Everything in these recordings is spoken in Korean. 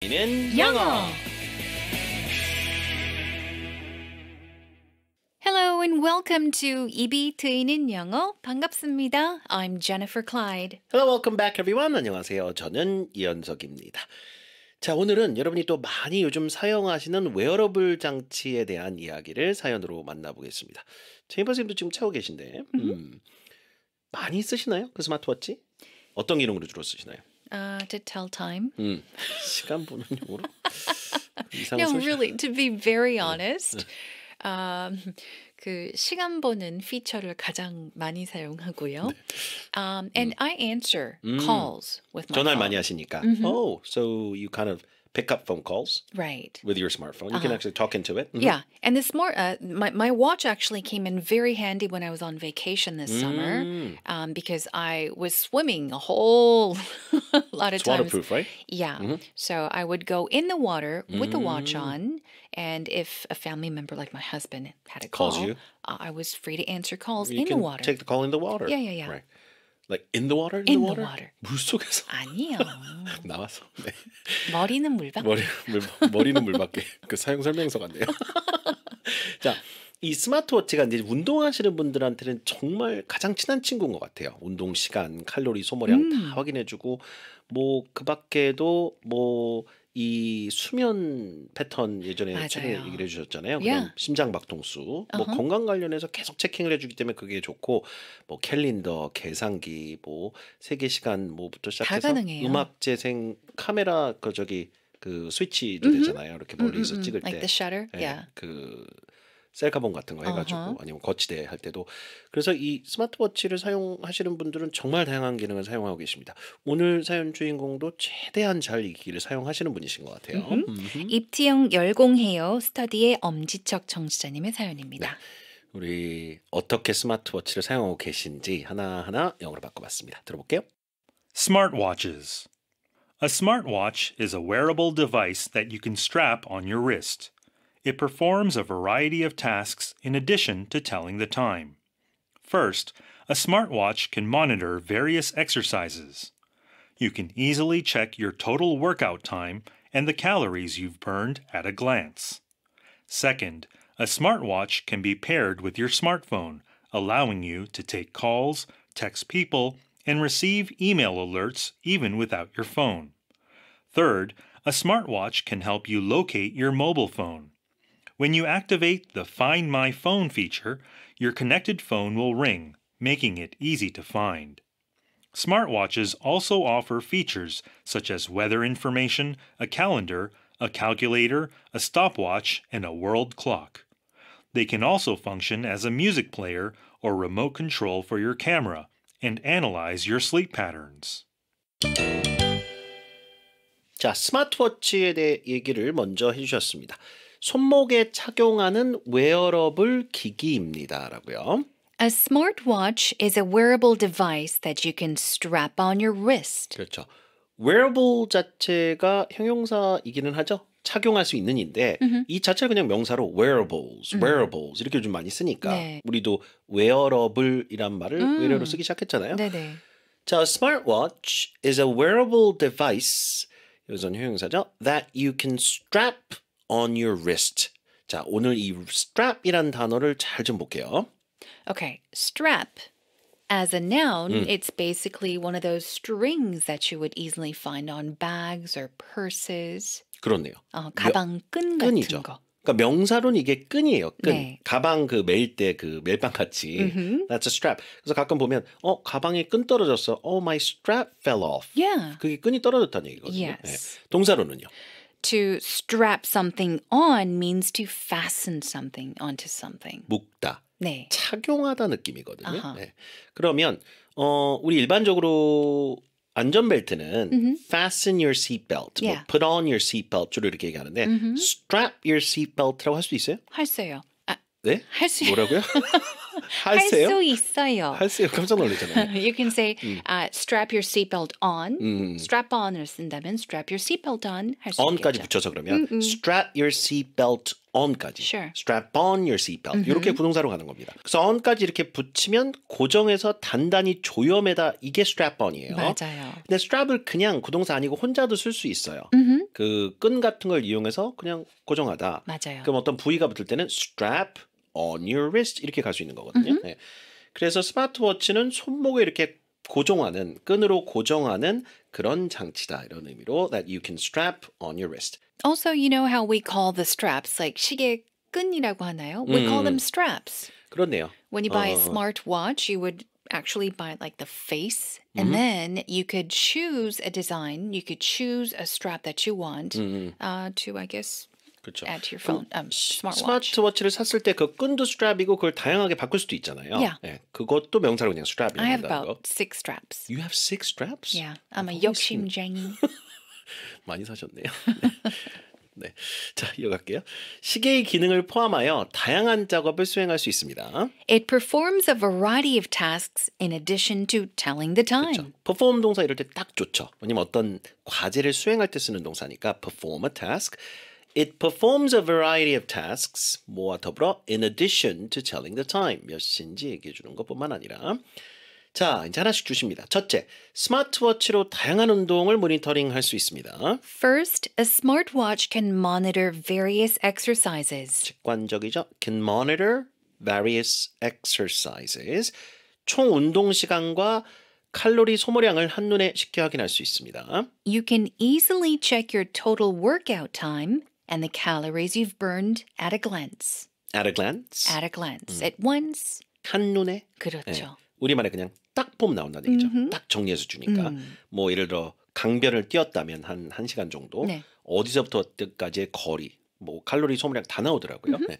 는 영어. Hello and welcome to 입이 트이는 영어. 반갑습니다. I'm Jennifer Clyde. Hello, welcome back everyone. 안녕하세요. 저는 이현석입니다. 자, 오늘은 여러분이 또 많이 요즘 사용하시는 웨어러블 장치에 대한 이야기를 사연으로 만나보겠습니다. 제이버 스님도 지금 채고 계신데 음. 음, 많이 쓰시나요? 그 스마트워치? 어떤 기능으로 주로 쓰시나요? uh, to tell time. Hmm. no, really, to be very honest. um, 그 시간 보는 피처를 가장 많이 사용하고요. Um, and I answer calls with my 전화를 phone. 많이 하시니까. Mm-hmm. Oh, so you kind of pick up phone calls right with your smartphone you uh-huh. can actually talk into it mm-hmm. yeah and this more uh, my, my watch actually came in very handy when i was on vacation this mm. summer um, because i was swimming a whole lot of it's times waterproof right yeah mm-hmm. so i would go in the water with mm. the watch mm. on and if a family member like my husband had a Calls you. i was free to answer calls you in the water take the call in the water yeah yeah yeah right Like in the water? In, in the, water? the, water? 물 속에서? 아니요. 나와서. 네. 머리는 물 밖에. 머리, 물, 머리는 물 밖에. 그 사용 설명서 같네요. 자, 이 스마트워치가 이제 운동하시는 분들한테는 정말 가장 친한 친구인 것 같아요. 운동 시간, 칼로리 소모량 음. 다 확인해주고 뭐 그 밖에도 뭐이 수면 패턴 예전에 맞아 최근에 얘기를 해주셨잖아요. 그냥 yeah. 심장 박동수, 뭐 uh-huh. 건강 관련해서 계속 체킹을 해주기 때문에 그게 좋고 뭐 캘린더, 계산기, 뭐 세계 시간 뭐부터 시작해서 음악 재생 카메라 그 저기 그 스위치도 mm-hmm. 되잖아요. 이렇게 멀리서 mm-hmm. 찍을 때, like 예, yeah. 그 셀카봉 같은 거 해가지고 어허. 아니면 거치대 할 때도 그래서 이 스마트워치를 사용하시는 분들은 정말 다양한 기능을 사용하고 계십니다. 오늘 사연 주인공도 최대한 잘 이 기기를 사용하시는 분이신 것 같아요. 음흠. 음흠. 입티형 열공해요 스터디의 엄지척 정지자님의 사연입니다. 네. 우리 어떻게 스마트워치를 사용하고 계신지 하나하나 영어로 바꿔봤습니다. 들어볼게요. Smartwatches. A smartwatch is a wearable device that you can strap on your wrist. It performs a variety of tasks in addition to telling the time. First, a smartwatch can monitor various exercises. You can easily check your total workout time and the calories you've burned at a glance. Second, a smartwatch can be paired with your smartphone, allowing you to take calls, text people, and receive email alerts even without your phone. Third, a smartwatch can help you locate your mobile phone. When you activate the Find My Phone feature, your connected phone will ring, making it easy to find. Smartwatches also offer features such as weather information, a calendar, a calculator, a stopwatch, and a world clock. They can also function as a music player or remote control for your camera and analyze your sleep patterns. 자, 스마트워치에 대해 얘기를 먼저 해주셨습니다. 손목에 착용하는 웨어러블 기기입니다라고요. A smartwatch is a wearable device that you can strap on your wrist. 그렇죠. wearable 자체가 형용사이기는 하죠. 착용할 수 있는인데 mm-hmm. 이 자체를 그냥 명사로 wearables, wearables mm. 이렇게 좀 많이 쓰니까 네. 우리도 wearable이란 말을 음. 의뢰로 쓰기 시작했잖아요. 네네. 자, smartwatch is a wearable device. 이것은 형용사죠. That you can strap on your wrist. 자, 오늘 이 strap이란 단어를 잘 좀 볼게요. Okay, strap. As a noun, 음. it's basically one of those strings that you would easily find on bags or purses. 그렇네요. 어, 가방 끈 같은 끈이죠. 거. 그러니까 명사로는 이게 끈이에요. 끈. 네. 가방 그 매일 때 그 멜빵 같이. Mm-hmm. That's a strap. 그래서 가끔 보면 어 가방에 끈 떨어졌어. Oh, my strap fell off. Yeah. 그게 끈이 떨어졌다는 얘기거든요. Yes. 네. 동사로는요. To strap something on means to fasten something onto something. 묶다. 네. 착용하다 느낌이거든요. 아하. 네. 그러면 어 우리 일반적으로 안전벨트는 mm-hmm. fasten your seatbelt, yeah. 뭐 put on your seat belt 주로 이렇게 얘기하는데 mm-hmm. strap your seatbelt라고 할 수 있어요? 할 수요. 아, 네? 할수 뭐라고요? 할수 있어요. 할세요. 깜짝 놀랐잖아요. you can say 음. uh, strap your seatbelt on. 음. strap on을 쓴다면 strap your seatbelt on 할수 on까지 붙여서 그러면 음, 음. strap your seatbelt on까지 sure. strap on your seatbelt m m 이렇게 부동사로 가는 겁니다. 그래서 on까지 이렇게 붙이면 고정해서 단단히 조여매다 이게 strap on이에요. 맞아요. 근데 strap을 그냥 부동사 아니고 혼자도 쓸 수 있어요. 그 끈 같은 걸 이용해서 그냥 고정하다. 맞아요. 그럼 어떤 부위가 붙을 때는 strap 어, near wrist 이렇게 갈 수 있는 거거든요. 네. 그래서 스마트워치는 손목에 이렇게 고정하는 끈으로 고정하는 그런 장치다 이런 의미로 that you can strap on your wrist. Also, you know how we call the straps like 시계 끈이라고 하나요? We call them straps. 그렇네요. When you buy a smartwatch, you would actually buy like the face and then you could choose a design. You could choose a strap that you want uh, to, I guess, 그렇죠. add to your phone, 그, um, smartwatch. 스마트워치를 샀을 때 그 끈도 strap이고 그걸 다양하게 바꿀 수도 있잖아요. Yeah. 네, 그것도 명사로 그냥 strap이라고 I have about 거. six straps. You have six straps? Yeah, I'm a 욕심쟁이. 많이 사셨네요. 네. 네. 자, 이어갈게요. 시계의 기능을 포함하여 다양한 작업을 수행할 수 있습니다. It performs a variety of tasks in addition to telling the time. 그렇죠. perform 동사 이럴 때 딱 좋죠. 왜냐면 어떤 과제를 수행할 때 쓰는 동사니까 perform a task. It performs a variety of tasks, 뭐와 더불어 in addition to telling the time, 몇 시인지 얘기해 주는 것뿐만 아니라 자, 이제 하나씩 주십니다. 첫째, 스마트워치로 다양한 운동을 모니터링 할수 있습니다. First, a smartwatch can monitor various exercises. 직관적이죠? can monitor various exercises. 총 운동 시간과 칼로리 소모량을 한눈에 쉽게 확인할 수 있습니다. You can easily check your total workout time and the calories you've burned at a glance. At a glance. At a glance. 음. At once. 한눈에. 그렇죠. 네. 우리말에 그냥 딱보 나온다는 얘기죠. 음흠. 딱 정리해서 주니까. 음. 뭐 예를 들어 강변을 뛰었다면 한 1시간 정도 네. 어디서부터 어디까지의 거리, 뭐 칼로리 소모량 다 나오더라고요. 음흠. 네.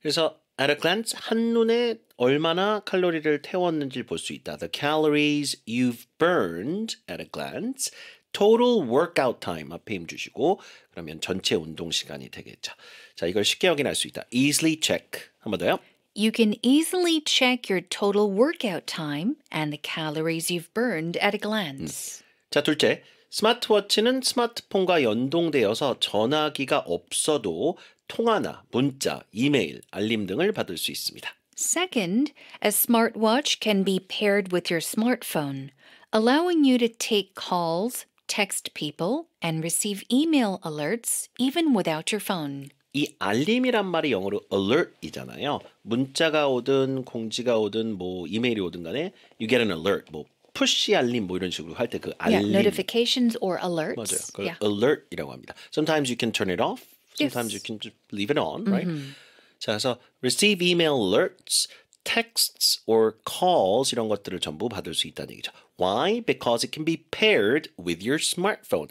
그래서 at a glance 한눈에 얼마나 칼로리를 태웠는지 볼 수 있다. The calories you've burned at a glance total workout time 앞에 힘 주시고 그러면 전체 운동 시간이 되겠죠. 자, 이걸 쉽게 확인할 수 있다. easily check. 한 번 더요. You can easily check your total workout time and the calories you've burned at a glance. 음. 자, 둘째. 스마트워치는 스마트폰과 연동되어서 전화기가 없어도 통화나 문자, 이메일, 알림 등을 받을 수 있습니다. Second, a smartwatch can be paired with your smartphone, allowing you to take calls, text people, and receive email alerts even without your phone. 이 알림이란 말이 영어로 alert이잖아요. 문자가 오든 공지가 오든 뭐 이메일이 오든 간에 you get an alert. 뭐 푸시 알림 뭐 이런 식으로 할 때 그 알림 yeah, notifications or alerts. 맞아요. 그 yeah. alert이라고 합니다. Sometimes you can turn it off. Sometimes yes. you can just leave it on, right? Mm-hmm. 자, 그래서 receive email alerts texts or calls 이런 것들을 전부 받을 수 있다는 얘기죠. Why? Because it can be paired with your smartphone.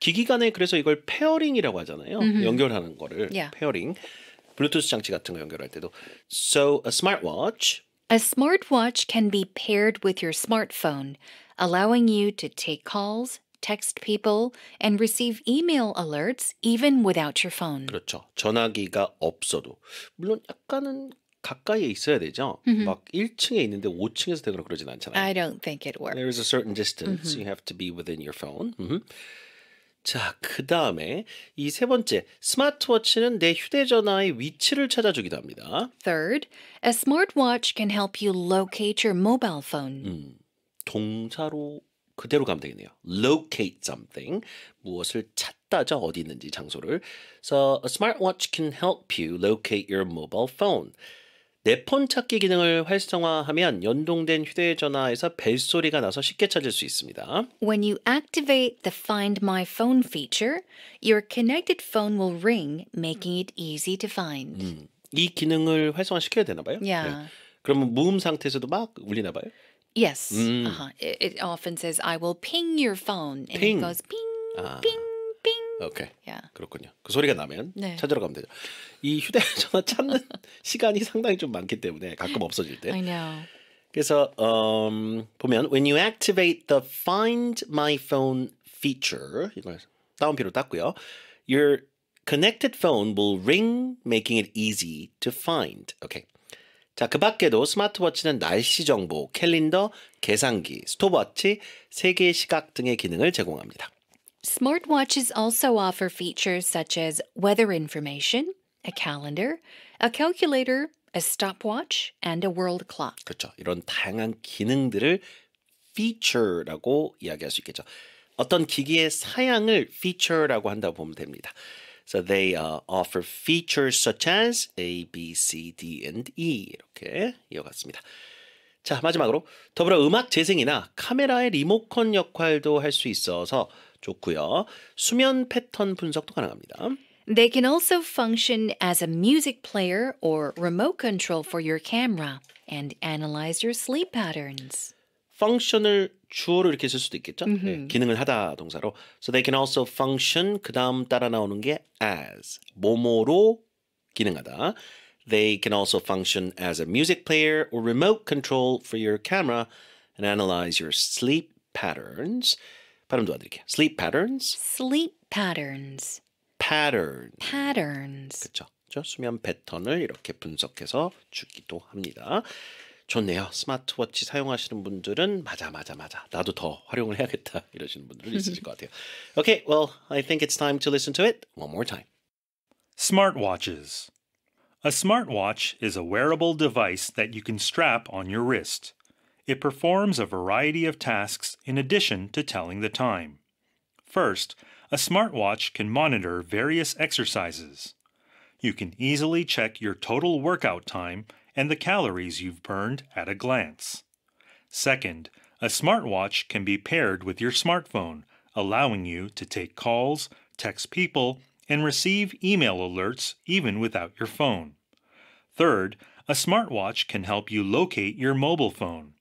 기기 간에 그래서 이걸 페어링이라고 하잖아요. Mm-hmm. 연결하는 거를 yeah. 페어링. 블루투스 장치 같은 거 연결할 때도. So a smartwatch. A smartwatch can be paired with your smartphone, allowing you to take calls, text people, and receive email alerts even without your phone. 그렇죠. 전화기가 없어도 물론 약간은 가까이에 있어야 되죠. Mm-hmm. 막 1층에 있는데 5층에서 되거나 그러진 않잖아요. I don't think it works. There's a certain distance mm-hmm. you have to be within your phone. Mm-hmm. 자, 그 다음에 이 세 번째, 스마트워치는 내 휴대전화의 위치를 찾아주기도 합니다. Third, a smartwatch can help you locate your mobile phone. 음, 동사로 그대로 가면 되겠네요. Locate something, 무엇을 찾다죠, 어디 있는지 장소를. So, a smartwatch can help you locate your mobile phone. 내폰 찾기 기능을 활성화하면 연동된 휴대전화에서 벨소리가 나서 쉽게 찾을 수 있습니다. When you activate the Find My Phone feature, your connected phone will ring, making it easy to find. 음, 이 기능을 활성화시켜야 되나 봐요. Yeah. 네. 그러면 무음 상태에서도 막 울리나 봐요? Yes. 음. Uh-huh. It, it often says I will ping your phone and ping. it goes ping, 아. ping. 오케이. Yeah. 그렇군요. 그 소리가 나면 네. 찾으러 가면 되죠. 이 휴대전화 찾는 시간이 상당히 좀 많기 때문에 가끔 없어질 때. I know. 그래서 um, 보면 when you activate the Find My Phone feature 이걸 다운피로 땄고요. Your connected phone will ring, making it easy to find. 오케이. 자, 그 밖에도 스마트워치는 날씨 정보, 캘린더, 계산기, 스톱워치, 세계 시각 등의 기능을 제공합니다. Smartwatches also offer features such as weather information, a calendar, a calculator, a stopwatch, and a world clock. 그렇죠. 이런 다양한 기능들을 feature라고 이야기할 수 있겠죠. 어떤 기기의 사양을 feature라고 한다고 보면 됩니다. So they uh, offer features such as A, B, C, D, and E 이렇게 이어갔습니다. 자 마지막으로 더불어 음악 재생이나 카메라의 리모컨 역할도 할 수 있어서 좋고요. 수면 패턴 분석도 가능합니다. They can also function as a music player or remote control for your camera and analyze your sleep patterns. function을 주어로 이렇게 쓸 수도 있겠죠. Mm-hmm. 네, 기능을 하다 동사로. So they can also function 그다음 따라 나오는 게 as 뭐뭐로 기능하다. They can also function as a music player or remote control for your camera and analyze your sleep patterns. 발음 sleep patterns. sleep patterns. pattern. patterns. 그렇죠. 수면 패턴을 이렇게 분석해서 주기도 합니다. 좋네요. 스마트워치 사용하시는 분들은 맞아 맞아 맞아. 나도 더 활용을 해야겠다 이러시는 분들은 있으실 것 같아요. Okay, well, I think it's time to listen to it one more time. Smartwatches. A smartwatch is a wearable device that you can strap on your wrist. It performs a variety of tasks in addition to telling the time. First, a smartwatch can monitor various exercises. You can easily check your total workout time and the calories you've burned at a glance. Second, a smartwatch can be paired with your smartphone, allowing you to take calls, text people, and receive email alerts even without your phone. Third, a smartwatch can help you locate your mobile phone.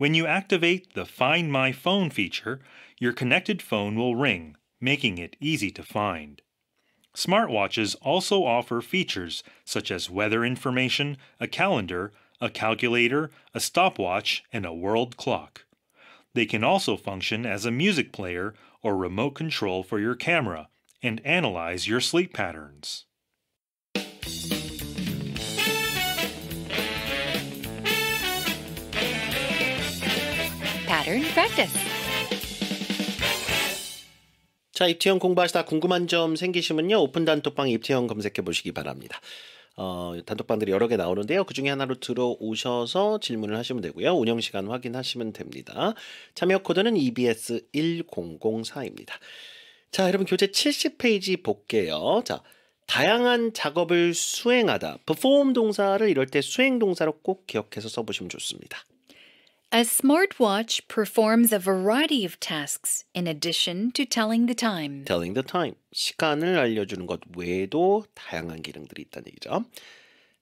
When you activate the Find My Phone feature, your connected phone will ring, making it easy to find. Smartwatches also offer features such as weather information, a calendar, a calculator, a stopwatch, and a world clock. They can also function as a music player or remote control for your camera and analyze your sleep patterns. pattern practice. 자, 입퇴형 공부하시다 궁금한 점 생기시면요. 오픈 단톡방 입퇴형 검색해 보시기 바랍니다. 어, 단톡방들이 여러 개 나오는데요. 그 중에 하나로 들어오셔서 질문을 하시면 되고요. 운영 시간 확인하시면 됩니다. 참여 코드는 EBS10044입니다. 자, 여러분 교재 70페이지 볼게요. 자, 다양한 작업을 수행하다. perform 동사를 이럴 때 수행 동사로 꼭 기억해서 써보시면 좋습니다. A smartwatch performs a variety of tasks in addition to telling the time. telling the time. 시간을 알려주는 것 외에도 다양한 기능들이 있다는 얘기죠.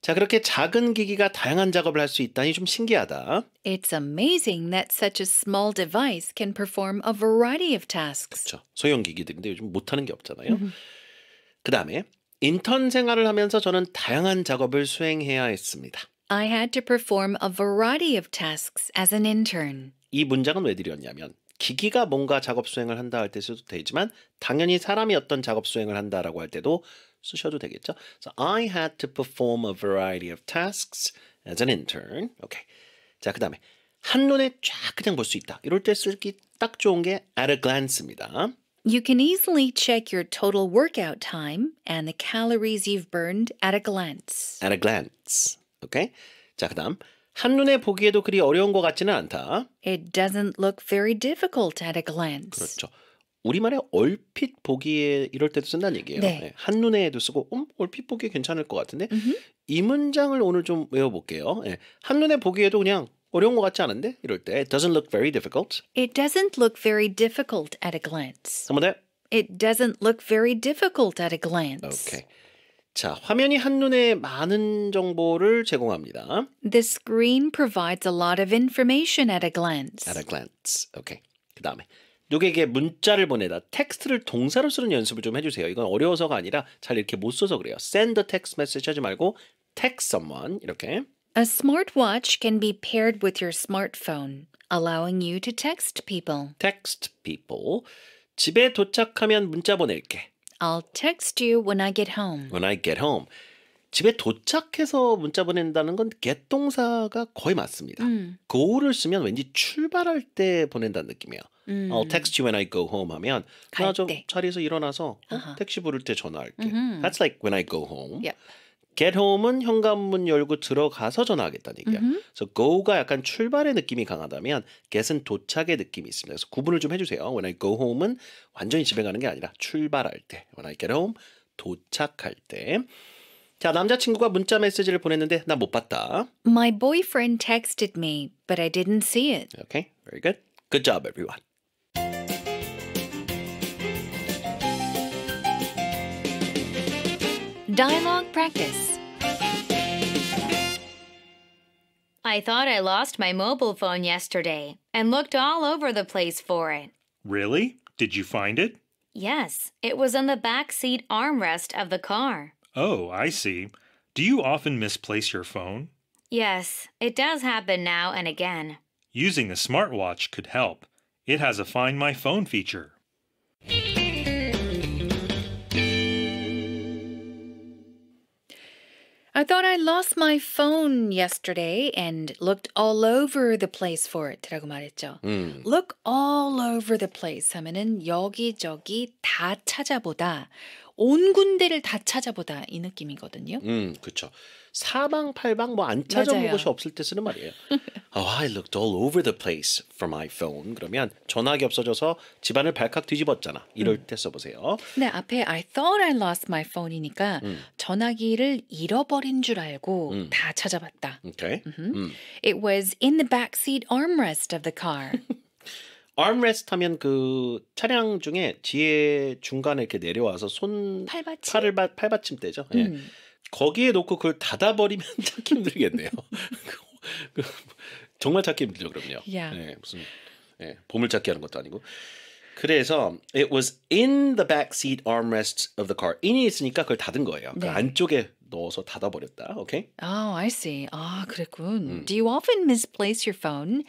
자, 그렇게 작은 기기가 다양한 작업을 할 수 있다니 좀 신기하다. It's amazing that such a small device can perform a variety of tasks. 그렇죠. 소형 기기들인데 요즘 못하는 게 없잖아요. 그 다음에 인턴 생활을 하면서 저는 다양한 작업을 수행해야 했습니다. I had to perform a variety of tasks as an intern. 이 문장은 왜 드렸냐면 기기가 뭔가 작업 수행을 한다 할때 써도 되지만 당연히 사람이 어떤 작업 수행을 한다라고 할 때도 쓰셔도 되겠죠. So I had to perform a variety of tasks as an intern. 오케이. 자, 그다음에 한눈에 쫙 그냥 볼 수 있다. 이럴 때 쓰기 딱 좋은 게 at a glance입니다. You can easily check your total workout time and the calories you've burned at a glance. At a glance. 오케이? 자, 그다음 한눈에 보기에도 그리 어려운 것 같지는 않다. It doesn't look very difficult at a glance. 그렇죠. 우리말에 얼핏 보기에 이럴 때도 쓴다는 얘기예요. 네. 네. 한눈에도 쓰고 음, 얼핏 보기에 괜찮을 것 같은데 mm-hmm. 이 문장을 오늘 좀 외워볼게요. 네. 한눈에 보기에도 그냥 어려운 것 같지 않은데 이럴 때 It doesn't look very difficult. It doesn't look very difficult at a glance. 한 번 더. It doesn't look very difficult at a glance. 오케이. Okay. 자, 화면이 한눈에 많은 정보를 제공합니다. The screen provides a lot of information at a glance. At a glance. 오케이. 그다음에 누구에게 문자를 보내다 텍스트를 동사로 쓰는 연습을 좀 해주세요. 이건 어려워서가 아니라 잘 이렇게 못 써서 그래요. Send a text message 하지 말고 text someone 이렇게. A smartwatch can be paired with your smartphone, allowing you to text people. Text people. 집에 도착하면 문자 보낼게. I'll text you when I get home. When I get home. 집에 도착해서 문자 보낸다는 건 get 동사가 거의 맞습니다. 음. go를 쓰면 왠지 출발할 때 보낸다는 느낌이에요. 음. I'll text you when I go home 하면 나좀 자리에서 일어나서 어, 택시 부를 때 전화할게. 음흠. That's like when I go home. Yep. get home은 현관문 열고 들어가서 전화하겠다는 얘기야. Mm-hmm. 그래서 go가 약간 출발의 느낌이 강하다면 get은 도착의 느낌이 있습니다. 그래서 구분을 좀 해주세요. When I go home은 완전히 집에 가는 게 아니라 출발할 때. When I get home 도착할 때. 자 남자친구가 문자 메시지를 보냈는데 나 못 봤다. My boyfriend texted me, but I didn't see it. Okay, very good. Good job, everyone. Dialogue practice. I thought I lost my mobile phone yesterday and looked all over the place for it. Really? Did you find it? Yes, it was on the back seat armrest of the car. Oh, I see. Do you often misplace your phone? Yes, it does happen now and again. Using a smartwatch could help. It has a Find My Phone feature. I thought I lost my phone yesterday and looked all over the place for it 라고 말했죠. 음. Look all over the place 하면은 여기저기 다 찾아보다 온 군대를 다 찾아보다 이 느낌이거든요. 음, 그렇죠. 사방팔방 뭐 안 찾아본 곳이 없을 때 쓰는 말이에요. oh, I looked all over the place for my phone. 그러면 전화기 없어져서 집안을 발칵 뒤집었잖아. 이럴 음. 때 써보세요. 네, 앞에 I thought I lost my phone이니까 음. 전화기를 잃어버린 줄 알고 음. 다 찾아봤다. Okay. 음. It was in the backseat armrest of the car. armrest 하면 그 차량 중에 뒤에 중간에 이렇게 내려와서 손 팔받침? 팔을 바, 팔받침대죠. 예. 음. 예. 거기에 놓고 그걸 닫아 버리면 찾기 힘들겠네요. 그, 정말 찾기 힘들죠, 그럼요. Yeah. 예, 무슨 예, 보물 찾기 하는 것도 아니고. 그래서 it was in the back seat armrests of the car. i 이 있으니까 그걸 닫은 거예요. 네. 그 안쪽에 넣어서 닫아버렸다. Okay? Oh, I see. 아, 그랬군. 음. Do you often misplace your phone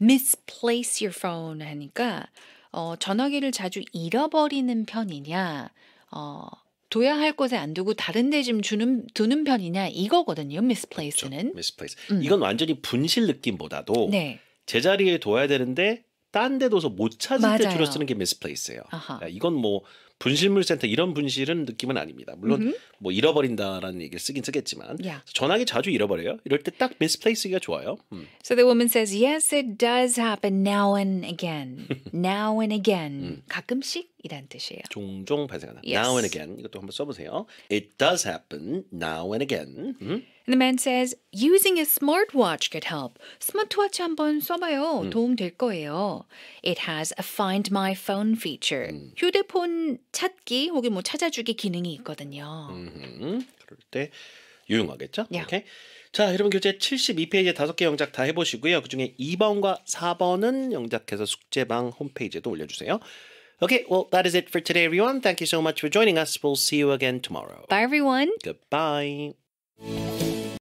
misplace your phone 하니까 어, 전화기를 자주 잃어버리는 편이냐, 어, 둬야 할 곳에 안 두고 다른 데좀 주는 두는 편이냐 이거거든요. 그렇죠. misplace는. 그렇죠. misplace. 음. 이건 완전히 분실 느낌보다도 네. 제자리에 둬야 되는데 딴 데 둬서 못 찾을 맞아요. 때 줄여 쓰는 게 misplace예요. 그러니까 이건 뭐 분실물센터 이런 분실은 느낌은 아닙니다. 물론 음흠. 뭐 잃어버린다라는 얘기를 쓰긴 쓰겠지만 yeah. 전화기 자주 잃어버려요. 이럴 때 딱 misplace가 좋아요. 음. So the woman says, yes, it does happen now and again, now and again. 음. 가끔씩이란 뜻이에요. 종종 발생하다. Yes. Now and again 이것도 한번 써보세요. It does happen now and again. 음? And the man says, using a smartwatch could help. 스마트워치 한번 써봐요. 도움 될 거예요. It has a Find My Phone feature. 휴대폰 찾기 혹은 뭐 찾아주기 기능이 있거든요. 음, 그럴 때 유용하겠죠? 야. 오케이. 자, 여러분 교재 72페이지에 다섯 개 영작 다 해보시고요. 그중에 2번과 4번은 영작해서 숙제방 홈페이지에도 올려주세요. Okay, well, that is it for today, everyone. Thank you so much for joining us. We'll see you again tomorrow. Bye, everyone. Goodbye.